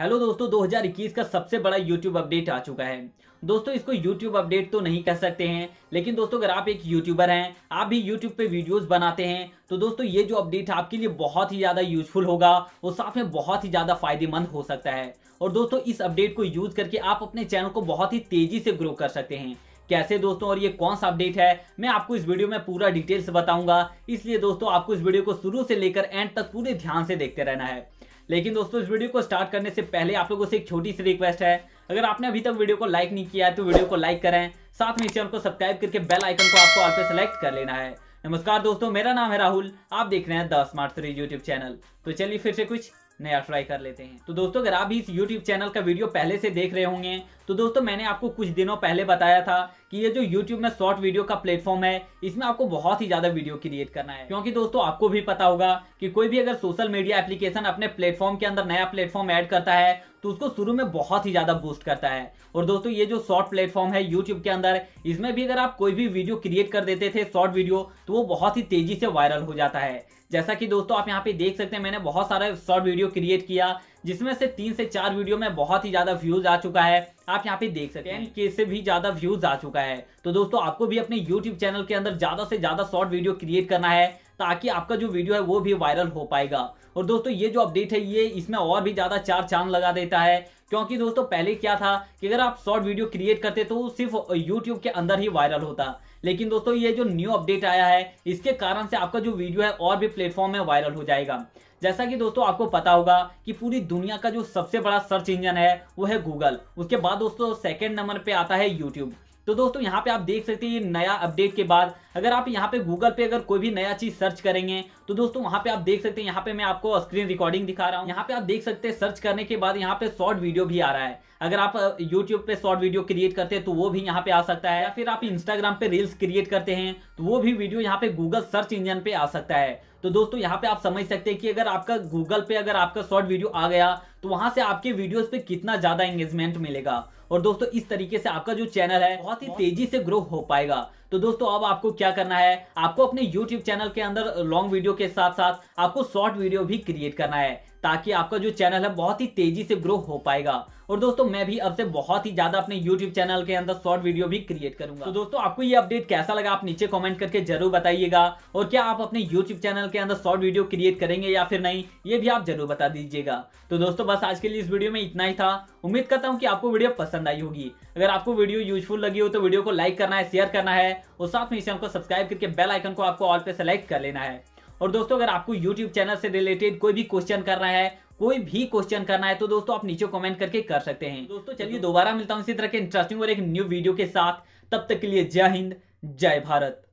hello दोस्तों 2021 का सबसे बड़ा यूट्यूब अपडेट आ चुका है दोस्तों इसको यूट्यूब अपडेट तो नहीं कह सकते हैं लेकिन दोस्तों अगर आप एक यूट्यूबर हैं आप भी यूट्यूब पे वीडियोस बनाते हैं तो दोस्तों ये जो अपडेट आपके लिए बहुत ही ज़्यादा यूजफुल होगा और साथ में बहुत ही ज़्यादा फायदेमंद हो सकता है और दोस्तों इस अपडेट को यूज करके आप अपने चैनल को बहुत ही तेजी से ग्रो कर सकते हैं कैसे दोस्तों और ये कौन सा अपडेट है मैं आपको इस वीडियो में पूरा डिटेल्स बताऊंगा इसलिए दोस्तों आपको इस वीडियो को शुरू से लेकर एंड तक पूरे ध्यान से देखते रहना है लेकिन दोस्तों इस वीडियो को स्टार्ट करने से पहले आप लोगों से एक छोटी सी रिक्वेस्ट है अगर आपने अभी तक वीडियो को लाइक नहीं किया है तो वीडियो को लाइक करें साथ में चैनल को सब्सक्राइब करके बेल आइकन को आपको आपसे सेलेक्ट कर लेना है नमस्कार दोस्तों मेरा नाम है राहुल आप देख रहे हैं the smart three YouTube channel तो चलिए फिर से कुछ नया ट्राई कर लेते हैं तो दोस्तों अगर आप इस YouTube चैनल का वीडियो पहले से देख रहे होंगे तो दोस्तों मैंने आपको कुछ दिनों पहले बताया था कि ये जो YouTube में शॉर्ट वीडियो का प्लेटफॉर्म है इसमें आपको बहुत ही ज्यादा वीडियो क्रिएट करना है क्योंकि दोस्तों आपको भी पता होगा कि कोई भी अगर सोशल मीडिया एप्लीकेशन अपने प्लेटफॉर्म के अंदर नया प्लेटफॉर्म ऐड करता है तो उसको शुरू में बहुत ही ज्यादा बूस्ट करता है और दोस्तों ये जो शॉर्ट प्लेटफॉर्म है यूट्यूब के अंदर इसमें भी अगर आप कोई भी वीडियो क्रिएट कर देते थे शॉर्ट वीडियो तो वो बहुत ही तेजी से वायरल हो जाता है जैसा कि दोस्तों आप यहाँ पे देख सकते हैं मैंने बहुत सारा शॉर्ट वीडियो क्रिएट किया जिसमें से तीन से चार वीडियो में बहुत ही ज़्यादा व्यूज़ आ चुका है आप यहाँ पे देख सकते हैं के से भी ज़्यादा व्यूज़ आ चुका है तो दोस्तों आपको भी अपने यूट्यूब चैनल के अंदर ज़्यादा से ज़्यादा शॉर्ट वीडियो क्रिएट करना है ताकि आपका जो वीडियो है वो भी वायरल हो पाएगा और दोस्तों ये जो अपडेट है ये इसमें और भी ज़्यादा चार चांद लगा देता है क्योंकि दोस्तों पहले क्या था कि अगर आप शॉर्ट वीडियो क्रिएट करते तो सिर्फ यूट्यूब के अंदर ही वायरल होता लेकिन दोस्तों ये जो न्यू अपडेट आया है इसके कारण से आपका जो वीडियो है और भी प्लेटफॉर्म में वायरल हो जाएगा जैसा कि दोस्तों आपको पता होगा कि पूरी दुनिया का जो सबसे बड़ा सर्च इंजन है वो है गूगल उसके बाद दोस्तों सेकेंड नंबर पर आता है यूट्यूब तो दोस्तों यहाँ पे आप देख सकते हैं नया अपडेट के बाद अगर आप यहाँ पे गूगल पे अगर कोई भी नया चीज सर्च करेंगे तो दोस्तों वहां पे आप देख सकते हैं यहाँ पे मैं आपको स्क्रीन रिकॉर्डिंग दिखा रहा हूँ यहाँ पे आप देख सकते हैं सर्च करने के बाद यहाँ पे शॉर्ट वीडियो भी आ रहा है अगर आप यूट्यूब पे शॉर्ट वीडियो क्रिएट करते हैं तो वो भी यहाँ पे आ सकता है या फिर आप इंस्टाग्राम पे रील्स क्रिएट करते हैं तो वो भी वीडियो यहाँ पे गूगल सर्च इंजन पे आ सकता है तो दोस्तों यहाँ पे आप समझ सकते हैं कि अगर आपका गूगल पे अगर आपका शॉर्ट वीडियो आ गया तो वहां से आपके वीडियोस पे कितना ज्यादा एंगेजमेंट मिलेगा और दोस्तों इस तरीके से आपका जो चैनल है बहुत ही तेजी से ग्रो हो पाएगा तो दोस्तों अब आपको क्या करना है आपको अपने यूट्यूब चैनल के अंदर लॉन्ग वीडियो के साथ साथ आपको शॉर्ट वीडियो भी क्रिएट करना है ताकि आपका जो चैनल है बहुत ही तेजी से ग्रो हो पाएगा और दोस्तों मैं भी अब से बहुत ही ज्यादा अपने YouTube चैनल के अंदर शॉर्ट वीडियो भी क्रिएट करूंगा तो दोस्तों आपको ये अपडेट कैसा लगा आप नीचे कमेंट करके जरूर बताइएगा और क्या आप अपने YouTube चैनल के अंदर शॉर्ट वीडियो क्रिएट करेंगे या फिर नहीं ये भी आप जरूर बता दीजिएगा तो दोस्तों बस आज के लिए इस वीडियो में इतना ही था उम्मीद करता हूँ कि आपको वीडियो पसंद आई होगी अगर आपको वीडियो यूजफुल लगी हो तो वीडियो को लाइक करना है शेयर करना है और साथ में इस चैनल को सब्सक्राइब करके बेल आइकन को आपको ऑल पे सेलेक्ट कर लेना है और दोस्तों अगर आपको यूट्यूब चैनल से रिलेटेड कोई भी क्वेश्चन करना है कोई भी क्वेश्चन करना है तो दोस्तों आप नीचे कमेंट करके कर सकते हैं दोस्तों चलिए दोबारा मिलता हूँ इसी तरह के इंटरेस्टिंग और एक न्यू वीडियो के साथ तब तक के लिए जय हिंद जय भारत